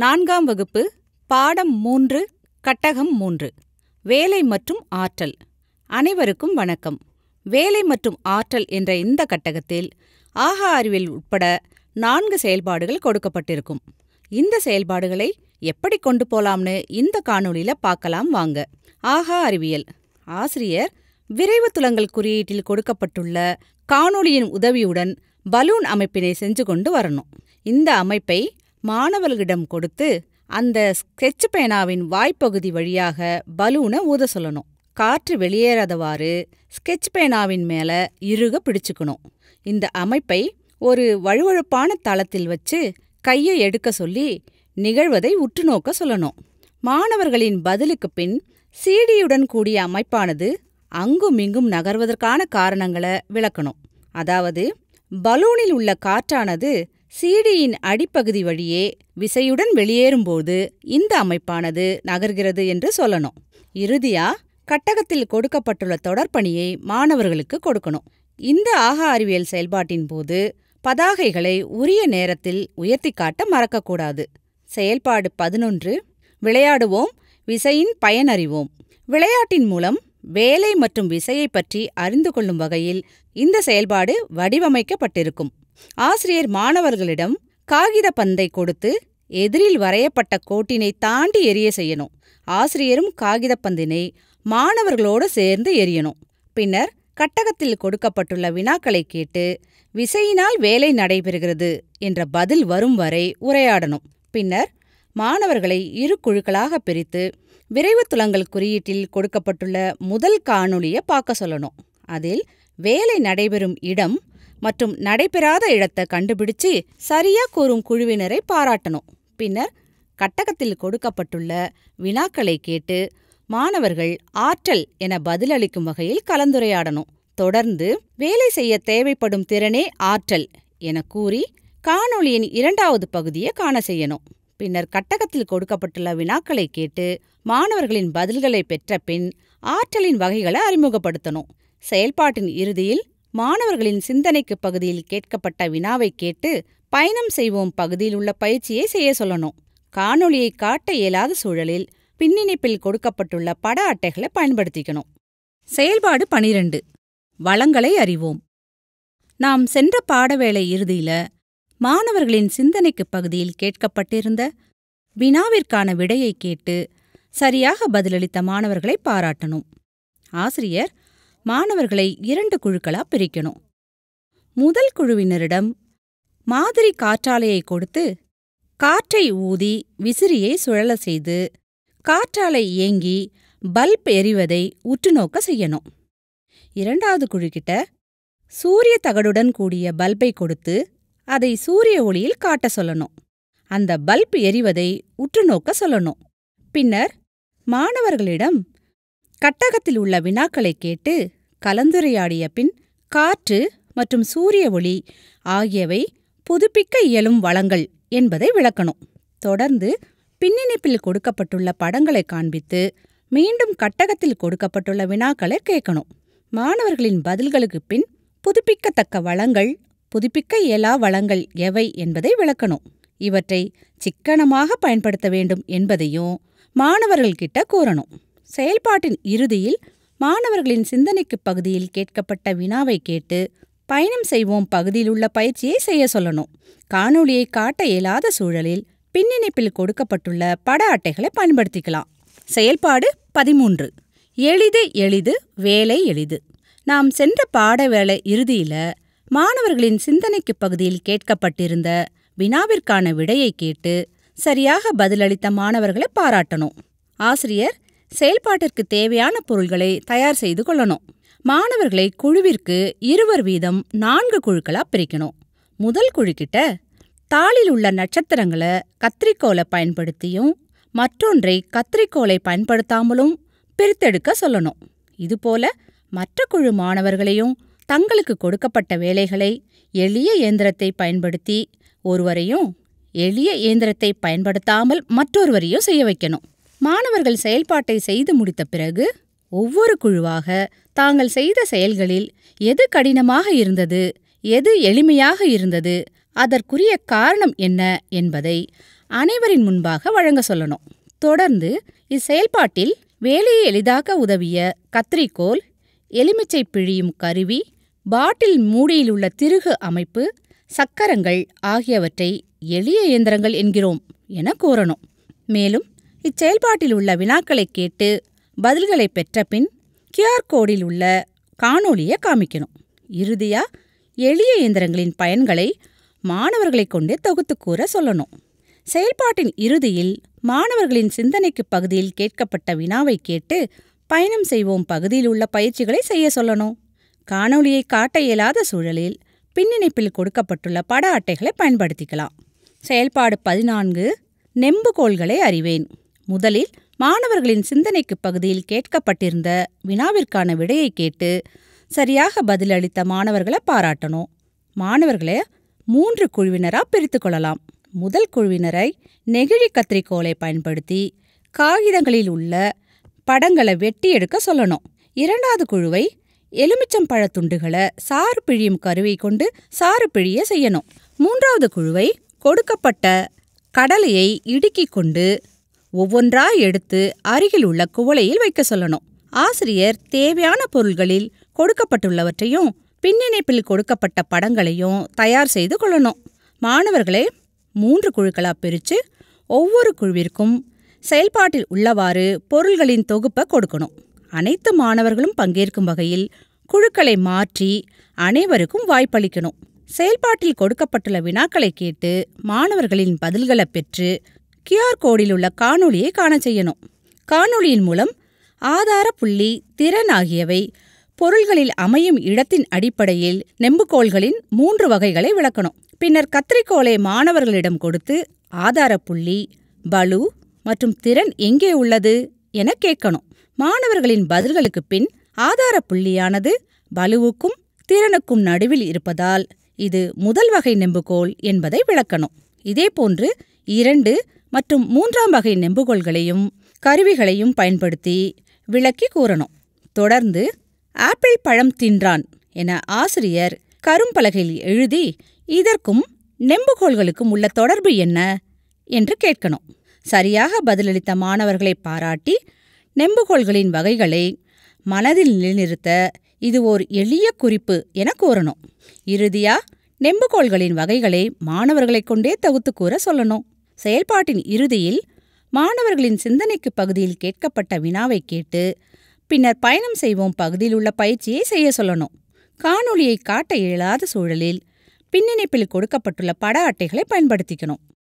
நான்காம் வகுப்பு பாடம் மூன்று கட்டகம் மூன்று வேலை மற்றும் ஆற்றல் அனைவருக்கும் வணக்கம் வேலை மற்றும் ஆற்றல் என்ற இந்த கட்டகத்தில் ஆஹா அறிவில் உட்பட நான்கு செயல்பாடுகள் கொடுக்கப்பட்டிருக்கும் இந்த செயல்பாடுகளை எப்படி கொண்டு போலாம்னு இந்த காணொளியில பார்க்கலாம் வாங்க ஆஹா அறிவியல் ஆசிரியர் விரைவு துலங்கல் குறியீட்டில் கொடுக்கப்பட்டுள்ள காணொளியின் உதவியுடன் பலூன் அமைப்பினை செஞ்சு கொண்டு வரணும் இந்த அமைப்பை மாணவர்களிடம் கொடுத்து அந்த ஸ்கெட்ச் பேனாவின் வாய்ப்பகுதி வழியாக பலூனை ஊத சொல்லணும் காற்று வெளியேறாதவாறு ஸ்கெட்ச் பேனாவின் மேல இறுக பிடிச்சுக்கணும் இந்த அமைப்பை ஒரு வழுவழுப்பான தளத்தில் வச்சு கையை எடுக்க சொல்லி நிகழ்வதை உற்று நோக்க சொல்லணும் மாணவர்களின் பதிலுக்கு பின் சீடியுடன் கூடிய அமைப்பானது அங்கும் இங்கும் நகர்வதற்கான காரணங்களை விளக்கணும் அதாவது பலூனில் உள்ள காற்றானது சீடியின் அடிப்பகுதி வழியே விசையுடன் வெளியேறும்போது இந்த அமைப்பானது நகர்கிறது என்று சொல்லணும் இறுதியா கட்டகத்தில் கொடுக்கப்பட்டுள்ள தொடர்பணியை மாணவர்களுக்கு கொடுக்கணும் இந்த ஆக அறிவியல் செயல்பாட்டின் போது பதாகைகளை உரிய நேரத்தில் உயர்த்தி காட்ட மறக்கக்கூடாது செயல்பாடு பதினொன்று விளையாடுவோம் விசையின் பயனறிவோம் விளையாட்டின் மூலம் வேலை மற்றும் விசையை பற்றி அறிந்து கொள்ளும் வகையில் இந்த செயல்பாடு வடிவமைக்கப்பட்டிருக்கும் ஆசிரியர் மாணவர்களிடம் காகித பந்தை கொடுத்து எதிரில் வரையப்பட்ட கோட்டினை தாண்டி எரிய செய்யணும் ஆசிரியரும் காகித பந்தினை மாணவர்களோடு சேர்ந்து எரியணும் பின்னர் கட்டகத்தில் கொடுக்கப்பட்டுள்ள வினாக்களை கேட்டு விசையினால் வேலை நடைபெறுகிறது என்ற பதில் வரும் வரை உரையாடணும் பின்னர் மாணவர்களை இரு குழுக்களாக பிரித்து விரைவு துளங்கள் குறியீட்டில் கொடுக்கப்பட்டுள்ள முதல் காணொளியை பார்க்க சொல்லணும் அதில் வேலை நடைபெறும் இடம் மற்றும் நடைபெறாத இடத்தை கண்டுபிடிச்சு சரியா கூறும் குழுவினரை பாராட்டணும் பின்னர் கட்டகத்தில் கொடுக்கப்பட்டுள்ள வினாக்களை கேட்டு மாணவர்கள் ஆற்றல் என பதிலளிக்கும் வகையில் கலந்துரையாடணும் தொடர்ந்து வேலை செய்ய தேவைப்படும் திறனே ஆற்றல் என கூறி காணொளியின் இரண்டாவது பகுதியை காண செய்யணும் பின்னர் கட்டகத்தில் கொடுக்கப்பட்டுள்ள வினாக்களை கேட்டு மாணவர்களின் பதில்களை பெற்ற பின் ஆற்றலின் வகைகளை அறிமுகப்படுத்தணும் செயல்பாட்டின் இறுதியில் மாணவர்களின் சிந்தனைக்கு பகுதியில் கேட்கப்பட்ட வினாவை கேட்டு பயணம் செய்வோம் பகுதியில் உள்ள பயிற்சியை செய்ய சொல்லணும் காணொளியை காட்ட இயலாத சூழலில் பின்னிணைப்பில் கொடுக்கப்பட்டுள்ள பட அட்டைகளை பயன்படுத்திக்கணும் செயல்பாடு பனிரெண்டு வளங்களை அறிவோம் நாம் சென்ற பாடவேளை இறுதியில மாணவர்களின் சிந்தனைக்கு பகுதியில் கேட்கப்பட்டிருந்த வினாவிற்கான விடையை கேட்டு சரியாக பதிலளித்த மாணவர்களை பாராட்டணும் ஆசிரியர் மாணவர்களை இரண்டு குழுக்களா பிரிக்கணும் முதல் குழுவினரிடம் மாதிரி காற்றாலையை கொடுத்து காற்றை ஊதி விசிறியை சுழல செய்து காற்றாலை இயங்கி பல்ப் எறிவதை உற்றுநோக்க செய்யணும் இரண்டாவது குழுக்கிட்ட சூரிய தகடுடன் கூடிய பல்பை கொடுத்து அதை சூரிய ஒளியில் காட்ட சொல்லணும் அந்த பல்ப் எரிவதை உற்றுநோக்க சொல்லணும் பின்னர் மாணவர்களிடம் கட்டகத்தில் உள்ள வினாக்களை கேட்டு கலந்துரையாடிய பின் காற்று மற்றும் சூரிய ஒளி ஆகியவை புதுப்பிக்க இயலும் வளங்கள் என்பதை விளக்கணும் தொடர்ந்து பின்னிணைப்பில் கொடுக்கப்பட்டுள்ள படங்களை காண்பித்து மீண்டும் கட்டகத்தில் கொடுக்கப்பட்டுள்ள வினாக்களை கேட்கணும் மாணவர்களின் பதில்களுக்கு பின் புதுப்பிக்கத்தக்க வளங்கள் புதுப்பிக்க இயலா வளங்கள் எவை என்பதை விளக்கணும் இவற்றை சிக்கனமாக பயன்படுத்த வேண்டும் என்பதையும் மாணவர்கள்கிட்ட கூறணும் செயல்பாட்டின் இறுதியில் மாணவர்களின் சிந்தனைக்கு பகுதியில் கேட்கப்பட்ட வினாவை கேட்டு பயணம் செய்வோம் பகுதியில் உள்ள பயிற்சியை செய்ய சொல்லணும் காணொளியை காட்ட இயலாத சூழலில் பின்னிணைப்பில் கொடுக்கப்பட்டுள்ள பட அட்டைகளை பயன்படுத்திக்கலாம் செயல்பாடு பதிமூன்று எளிது எளிது வேலை எளிது நாம் சென்ற பாட வேலை இறுதியில் மாணவர்களின் சிந்தனைக்கு பகுதியில் கேட்கப்பட்டிருந்த வினாவிற்கான விடையை கேட்டு சரியாக பதிலளித்த மாணவர்களை பாராட்டணும் ஆசிரியர் செயல்பாட்டிற்கு தேவையான பொருள்களை தயார் செய்து கொள்ளணும் மாணவர்களை குழுவிற்கு இருவர் வீதம் நான்கு குழுக்களாக பிரிக்கணும் முதல் குழுக்கிட்ட தாளில் உள்ள நட்சத்திரங்களை கத்திரிக்கோலை பயன்படுத்தியும் மற்றொன்றை கத்திரிக்கோலை பயன்படுத்தாமலும் பிரித்தெடுக்க சொல்லணும் இதுபோல மற்ற குழு மாணவர்களையும் தங்களுக்கு கொடுக்கப்பட்ட வேலைகளை எளிய இயந்திரத்தை பயன்படுத்தி ஒருவரையும் எளிய இயந்திரத்தை பயன்படுத்தாமல் மற்றொருவரையும் செய்ய வைக்கணும் மாணவர்கள் செயல்பாட்டை செய்து முடித்த பிறகு ஒவ்வொரு குழுவாக தாங்கள் செய்த செயல்களில் எது கடினமாக இருந்தது எது எளிமையாக இருந்தது அதற்குரிய காரணம் என்ன என்பதை அனைவரின் முன்பாக வழங்க சொல்லணும் தொடர்ந்து இச்செயல்பாட்டில் வேலையை எளிதாக்க உதவிய கத்திரிக்கோல் எலுமிச்சை பிழியும் கருவி பாட்டில் மூடியில் உள்ள திருகு அமைப்பு சக்கரங்கள் ஆகியவற்றை எளிய இயந்திரங்கள் என்கிறோம் என கூறணும் மேலும் இச்செயல்பாட்டில் உள்ள வினாக்களை கேட்டு பதில்களை பெற்ற பின் கியூஆர் கோடில் உள்ள காணொளியை காமிக்கணும் இறுதியாக எளிய இயந்திரங்களின் பயன்களை மாணவர்களை கொண்டே தொகுத்து கூற சொல்லணும் செயல்பாட்டின் இறுதியில் மாணவர்களின் சிந்தனைக்கு பகுதியில் கேட்கப்பட்ட வினாவை கேட்டு பயணம் செய்வோம் பகுதியில் உள்ள பயிற்சிகளை செய்ய சொல்லணும் காணொளியை காட்ட இயலாத சூழலில் பின்னிணைப்பில் கொடுக்கப்பட்டுள்ள பட அட்டைகளை பயன்படுத்திக்கலாம் செயல்பாடு பதினான்கு நெம்புகோள்களை அறிவேன் முதலில் மாணவர்களின் சிந்தனைக்கு பகுதியில் கேட்கப்பட்டிருந்த வினாவிற்கான விடையை கேட்டு சரியாக பதிலளித்த மாணவர்களை பாராட்டணும் மாணவர்களை மூன்று குழுவினராக பிரித்து கொள்ளலாம் முதல் குழுவினரை நெகிழி கத்திரிக்கோலை பயன்படுத்தி காகிதங்களில் உள்ள படங்களை வெட்டி எடுக்க சொல்லணும் இரண்டாவது குழுவை எலுமிச்சம் பழத்துண்டுகளை சாறு பிழியும் கருவை கொண்டு சாறு பிழிய செய்யணும் மூன்றாவது குழுவை கொடுக்கப்பட்ட கடலையை இடுக்கிக் கொண்டு ஒவ்வொன்றா எடுத்து அருகில் உள்ள குவளையில் வைக்க சொல்லணும் ஆசிரியர் தேவையான பொருள்களில் கொடுக்கப்பட்டுள்ளவற்றையும் பின்னிணைப்பில் கொடுக்கப்பட்ட படங்களையும் தயார் செய்து கொள்ளணும் மாணவர்களை மூன்று குழுக்களாக பிரித்து ஒவ்வொரு குழுவிற்கும் செயல்பாட்டில் உள்ளவாறு பொருள்களின் தொகுப்பை கொடுக்கணும் அனைத்து மாணவர்களும் பங்கேற்கும் வகையில் குழுக்களை மாற்றி அனைவருக்கும் வாய்ப்பளிக்கணும் செயல்பாட்டில் கொடுக்கப்பட்டுள்ள வினாக்களை கேட்டு மாணவர்களின் பதில்களை பெற்று கியூஆர் கோடில் உள்ள காணொளியை காண செய்யணும் காணொளியின் மூலம் ஆதார புள்ளி திறன் ஆகியவை பொருள்களில் அமையும் இடத்தின் அடிப்படையில் நெம்புகோள்களின் மூன்று வகைகளை விளக்கணும் பின்னர் கத்திரிக்கோளை மாணவர்களிடம் கொடுத்து ஆதார புள்ளி பலு மற்றும் திறன் எங்கே உள்ளது என கேட்கணும் மாணவர்களின் பதில்களுக்கு பின் ஆதார புள்ளியானது பலுவுக்கும் திறனுக்கும் நடுவில் இருப்பதால் இது முதல் வகை நெம்புகோள் என்பதை விளக்கணும் இதேபோன்று இரண்டு மற்றும் மூன்றாம் வகை நெம்புகோள்களையும் கருவிகளையும் பயன்படுத்தி விளக்கி கூறணும் தொடர்ந்து ஆப்பிள் பழம் தின்றான் என ஆசிரியர் கரும்பலகையில் எழுதி இதற்கும் நெம்புகோள்களுக்கும் உள்ள தொடர்பு என்ன என்று கேட்கணும் சரியாக பதிலளித்த மாணவர்களை பாராட்டி நெம்புகோள்களின் வகைகளை மனதில் நிலைநிறுத்த இது ஓர் எளிய குறிப்பு என கூறணும் இறுதியா நெம்புகோள்களின் வகைகளை மாணவர்களைக் கொண்டே தகுத்து கூற சொல்லணும் செயல்பாட்டின் இறுதியில் மாணவர்களின் சிந்தனைக்கு பகுதியில் கேட்கப்பட்ட வினாவை கேட்டு பின்னர் பயணம் செய்வோம் பகுதியில் உள்ள பயிற்சியை செய்ய சொல்லணும் காணொளியை காட்ட இயலாத சூழலில் பின்னிணைப்பில் கொடுக்கப்பட்டுள்ள பட அட்டைகளை பயன்படுத்திக்கணும்